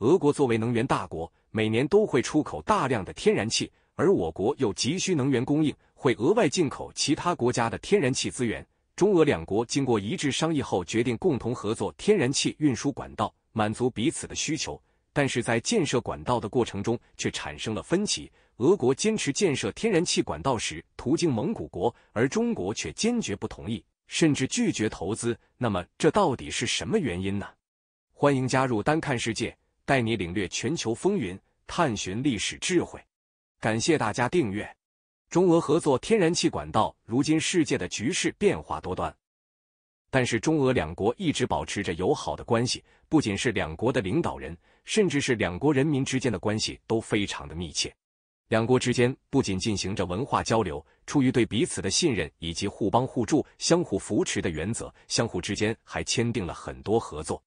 俄国作为能源大国，每年都会出口大量的天然气，而我国又急需能源供应，会额外进口其他国家的天然气资源。中俄两国经过一致商议后，决定共同合作天然气运输管道，满足彼此的需求。但是在建设管道的过程中，却产生了分歧。俄国坚持建设天然气管道时途径蒙古国，而中国却坚决不同意，甚至拒绝投资。那么，这到底是什么原因呢？欢迎加入单看世界。带你领略全球风云，探寻历史智慧。感谢大家订阅。中俄合作天然气管道。如今世界的局势变化多端，但是中俄两国一直保持着友好的关系。不仅是两国的领导人，甚至是两国人民之间的关系都非常的密切。两国之间不仅进行着文化交流，出于对彼此的信任以及互帮互助、相互扶持的原则，相互之间还签订了很多合作。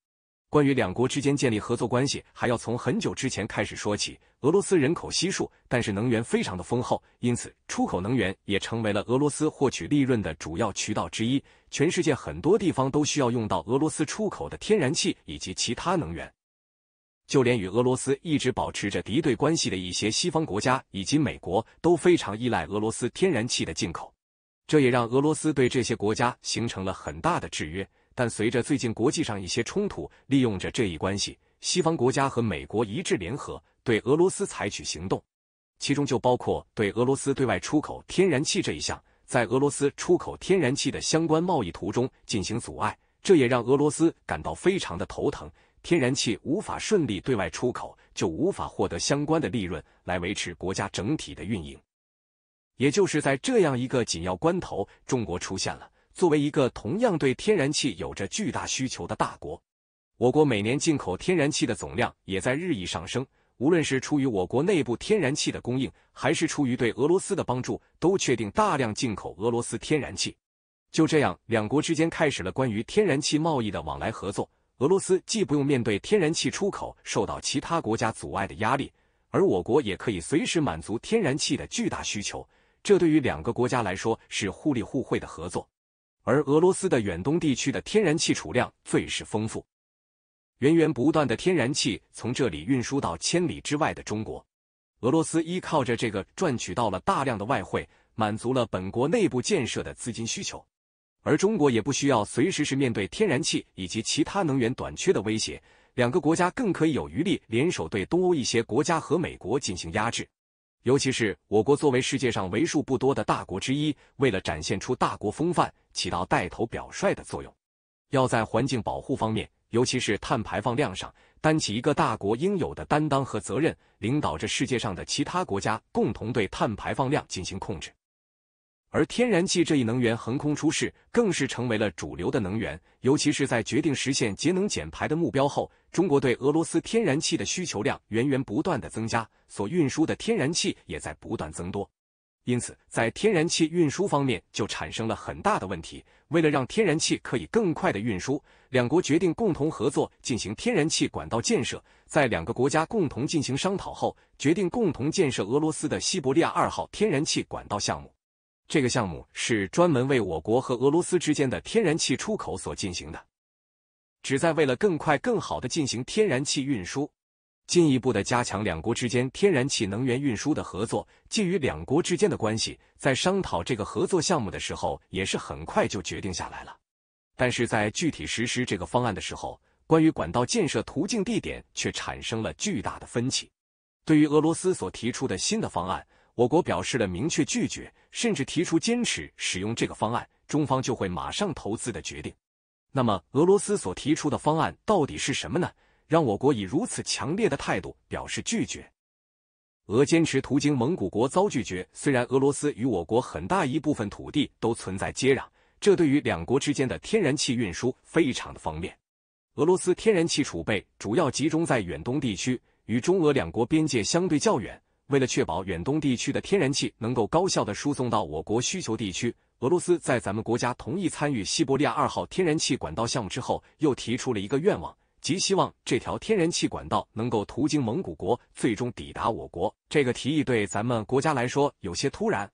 关于两国之间建立合作关系，还要从很久之前开始说起。俄罗斯人口稀疏，但是能源非常的丰厚，因此出口能源也成为了俄罗斯获取利润的主要渠道之一。全世界很多地方都需要用到俄罗斯出口的天然气以及其他能源，就连与俄罗斯一直保持着敌对关系的一些西方国家以及美国都非常依赖俄罗斯天然气的进口，这也让俄罗斯对这些国家形成了很大的制约。但随着最近国际上一些冲突，利用着这一关系，西方国家和美国一致联合对俄罗斯采取行动，其中就包括对俄罗斯对外出口天然气这一项，在俄罗斯出口天然气的相关贸易途中进行阻碍，这也让俄罗斯感到非常的头疼，天然气无法顺利对外出口，就无法获得相关的利润来维持国家整体的运营。也就是在这样一个紧要关头，中国出现了。作为一个同样对天然气有着巨大需求的大国，我国每年进口天然气的总量也在日益上升。无论是出于我国内部天然气的供应，还是出于对俄罗斯的帮助，都确定大量进口俄罗斯天然气。就这样，两国之间开始了关于天然气贸易的往来合作。俄罗斯既不用面对天然气出口受到其他国家阻碍的压力，而我国也可以随时满足天然气的巨大需求。这对于两个国家来说是互利互惠的合作。而俄罗斯的远东地区的天然气储量最是丰富，源源不断的天然气从这里运输到千里之外的中国。俄罗斯依靠着这个赚取到了大量的外汇，满足了本国内部建设的资金需求。而中国也不需要随时是面对天然气以及其他能源短缺的威胁，两个国家更可以有余力联手对东欧一些国家和美国进行压制。尤其是我国作为世界上为数不多的大国之一，为了展现出大国风范，起到带头表率的作用，要在环境保护方面，尤其是碳排放量上，担起一个大国应有的担当和责任，领导着世界上的其他国家共同对碳排放量进行控制。而天然气这一能源横空出世，更是成为了主流的能源。尤其是在决定实现节能减排的目标后，中国对俄罗斯天然气的需求量源源不断的增加，所运输的天然气也在不断增多。因此，在天然气运输方面就产生了很大的问题。为了让天然气可以更快的运输，两国决定共同合作进行天然气管道建设。在两个国家共同进行商讨后，决定共同建设俄罗斯的西伯利亚二号天然气管道项目。这个项目是专门为我国和俄罗斯之间的天然气出口所进行的，旨在为了更快、更好的进行天然气运输，进一步的加强两国之间天然气能源运输的合作。基于两国之间的关系，在商讨这个合作项目的时候，也是很快就决定下来了。但是在具体实施这个方案的时候，关于管道建设途径地点却产生了巨大的分歧。对于俄罗斯所提出的新的方案。我国表示了明确拒绝，甚至提出坚持使用这个方案，中方就会马上投资的决定。那么，俄罗斯所提出的方案到底是什么呢？让我国以如此强烈的态度表示拒绝？俄坚持途经蒙古国遭拒绝。虽然俄罗斯与我国很大一部分土地都存在接壤，这对于两国之间的天然气运输非常的方便。俄罗斯天然气储备主要集中在远东地区，与中俄两国边界相对较远。为了确保远东地区的天然气能够高效的输送到我国需求地区，俄罗斯在咱们国家同意参与西伯利亚二号天然气管道项目之后，又提出了一个愿望，即希望这条天然气管道能够途经蒙古国，最终抵达我国。这个提议对咱们国家来说有些突然。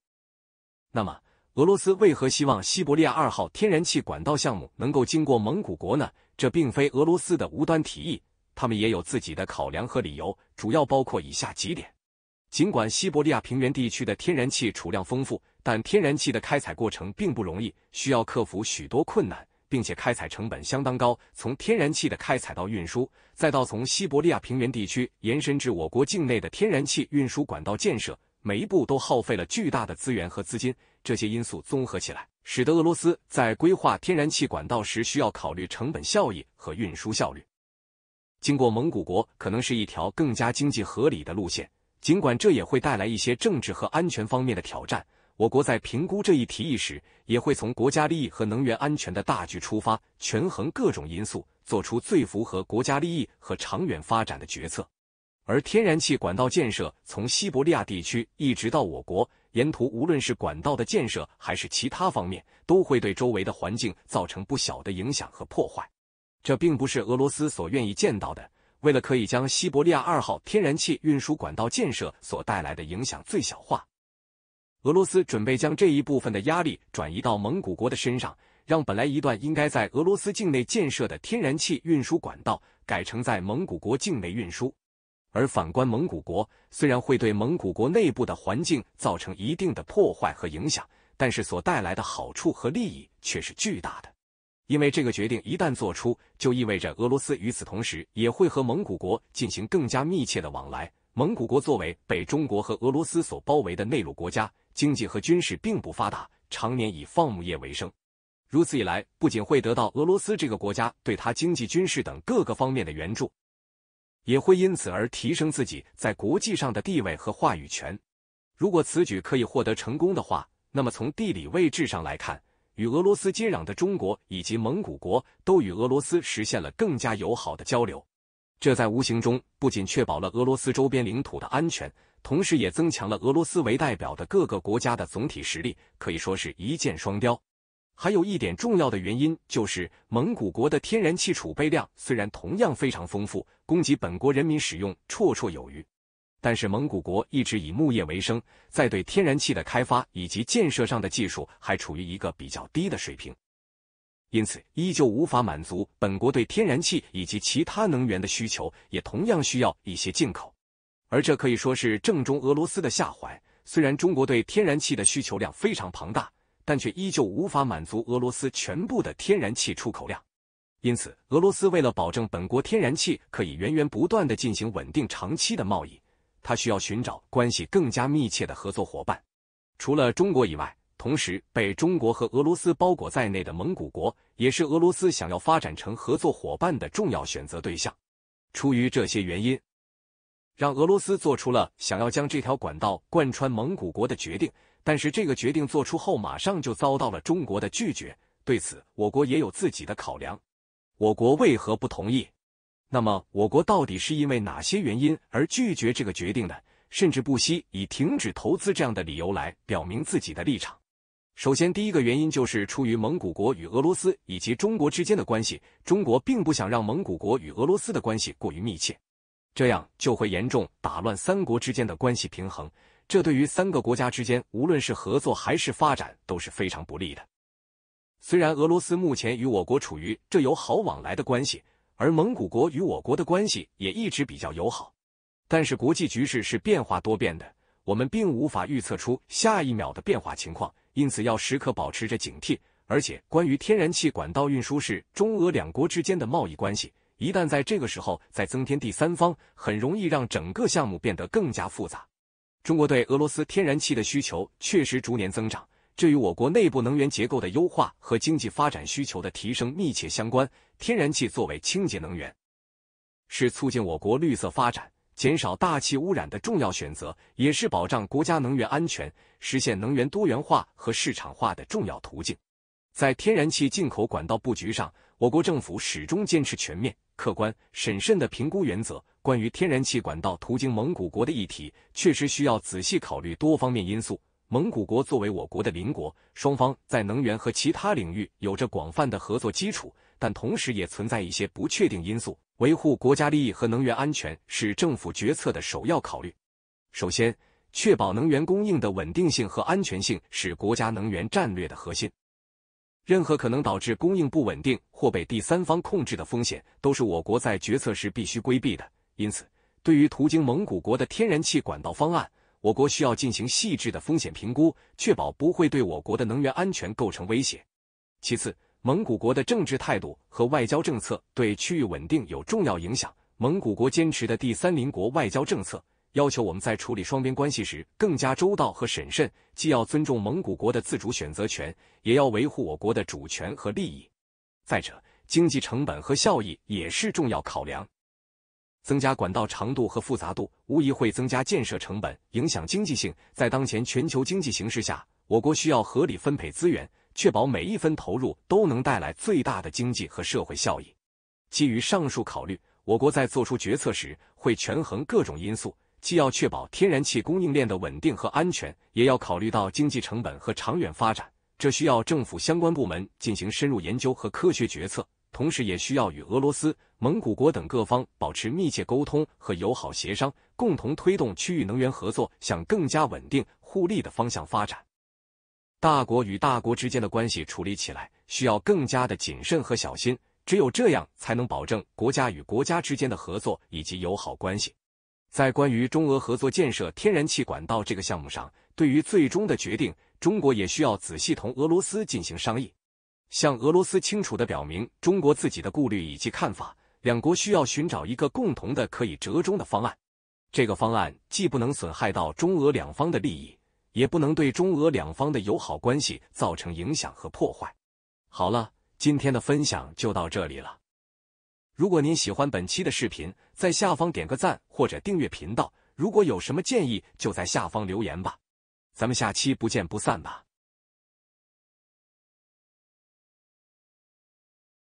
那么，俄罗斯为何希望西伯利亚二号天然气管道项目能够经过蒙古国呢？这并非俄罗斯的无端提议，他们也有自己的考量和理由，主要包括以下几点。尽管西伯利亚平原地区的天然气储量丰富，但天然气的开采过程并不容易，需要克服许多困难，并且开采成本相当高。从天然气的开采到运输，再到从西伯利亚平原地区延伸至我国境内的天然气运输管道建设，每一步都耗费了巨大的资源和资金。这些因素综合起来，使得俄罗斯在规划天然气管道时需要考虑成本效益和运输效率。经过蒙古国可能是一条更加经济合理的路线。尽管这也会带来一些政治和安全方面的挑战，我国在评估这一提议时，也会从国家利益和能源安全的大局出发，权衡各种因素，做出最符合国家利益和长远发展的决策。而天然气管道建设从西伯利亚地区一直到我国，沿途无论是管道的建设还是其他方面，都会对周围的环境造成不小的影响和破坏，这并不是俄罗斯所愿意见到的。为了可以将西伯利亚二号天然气运输管道建设所带来的影响最小化，俄罗斯准备将这一部分的压力转移到蒙古国的身上，让本来一段应该在俄罗斯境内建设的天然气运输管道改成在蒙古国境内运输。而反观蒙古国，虽然会对蒙古国内部的环境造成一定的破坏和影响，但是所带来的好处和利益却是巨大的。因为这个决定一旦做出，就意味着俄罗斯与此同时也会和蒙古国进行更加密切的往来。蒙古国作为被中国和俄罗斯所包围的内陆国家，经济和军事并不发达，常年以放牧业为生。如此一来，不仅会得到俄罗斯这个国家对他经济、军事等各个方面的援助，也会因此而提升自己在国际上的地位和话语权。如果此举可以获得成功的话，那么从地理位置上来看。与俄罗斯接壤的中国以及蒙古国都与俄罗斯实现了更加友好的交流，这在无形中不仅确保了俄罗斯周边领土的安全，同时也增强了俄罗斯为代表的各个国家的总体实力，可以说是一箭双雕。还有一点重要的原因就是，蒙古国的天然气储备量虽然同样非常丰富，供给本国人民使用绰绰有余。但是蒙古国一直以牧业为生，在对天然气的开发以及建设上的技术还处于一个比较低的水平，因此依旧无法满足本国对天然气以及其他能源的需求，也同样需要一些进口。而这可以说是正中俄罗斯的下怀。虽然中国对天然气的需求量非常庞大，但却依旧无法满足俄罗斯全部的天然气出口量。因此，俄罗斯为了保证本国天然气可以源源不断地进行稳定长期的贸易。他需要寻找关系更加密切的合作伙伴，除了中国以外，同时被中国和俄罗斯包裹在内的蒙古国，也是俄罗斯想要发展成合作伙伴的重要选择对象。出于这些原因，让俄罗斯做出了想要将这条管道贯穿蒙古国的决定。但是这个决定做出后，马上就遭到了中国的拒绝。对此，我国也有自己的考量。我国为何不同意？那么，我国到底是因为哪些原因而拒绝这个决定的？甚至不惜以停止投资这样的理由来表明自己的立场。首先，第一个原因就是出于蒙古国与俄罗斯以及中国之间的关系，中国并不想让蒙古国与俄罗斯的关系过于密切，这样就会严重打乱三国之间的关系平衡。这对于三个国家之间无论是合作还是发展都是非常不利的。虽然俄罗斯目前与我国处于这友好往来的关系。而蒙古国与我国的关系也一直比较友好，但是国际局势是变化多变的，我们并无法预测出下一秒的变化情况，因此要时刻保持着警惕。而且，关于天然气管道运输是中俄两国之间的贸易关系，一旦在这个时候再增添第三方，很容易让整个项目变得更加复杂。中国对俄罗斯天然气的需求确实逐年增长。这与我国内部能源结构的优化和经济发展需求的提升密切相关。天然气作为清洁能源，是促进我国绿色发展、减少大气污染的重要选择，也是保障国家能源安全、实现能源多元化和市场化的重要途径。在天然气进口管道布局上，我国政府始终坚持全面、客观、审慎的评估原则。关于天然气管道途经蒙古国的议题，确实需要仔细考虑多方面因素。蒙古国作为我国的邻国，双方在能源和其他领域有着广泛的合作基础，但同时也存在一些不确定因素。维护国家利益和能源安全是政府决策的首要考虑。首先，确保能源供应的稳定性和安全性是国家能源战略的核心。任何可能导致供应不稳定或被第三方控制的风险，都是我国在决策时必须规避的。因此，对于途经蒙古国的天然气管道方案，我国需要进行细致的风险评估，确保不会对我国的能源安全构成威胁。其次，蒙古国的政治态度和外交政策对区域稳定有重要影响。蒙古国坚持的第三邻国外交政策，要求我们在处理双边关系时更加周到和审慎，既要尊重蒙古国的自主选择权，也要维护我国的主权和利益。再者，经济成本和效益也是重要考量。增加管道长度和复杂度，无疑会增加建设成本，影响经济性。在当前全球经济形势下，我国需要合理分配资源，确保每一分投入都能带来最大的经济和社会效益。基于上述考虑，我国在做出决策时会权衡各种因素，既要确保天然气供应链的稳定和安全，也要考虑到经济成本和长远发展。这需要政府相关部门进行深入研究和科学决策。同时，也需要与俄罗斯、蒙古国等各方保持密切沟通和友好协商，共同推动区域能源合作向更加稳定、互利的方向发展。大国与大国之间的关系处理起来需要更加的谨慎和小心，只有这样才能保证国家与国家之间的合作以及友好关系。在关于中俄合作建设天然气管道这个项目上，对于最终的决定，中国也需要仔细同俄罗斯进行商议。向俄罗斯清楚地表明中国自己的顾虑以及看法，两国需要寻找一个共同的可以折中的方案。这个方案既不能损害到中俄两方的利益，也不能对中俄两方的友好关系造成影响和破坏。好了，今天的分享就到这里了。如果您喜欢本期的视频，在下方点个赞或者订阅频道。如果有什么建议，就在下方留言吧。咱们下期不见不散吧。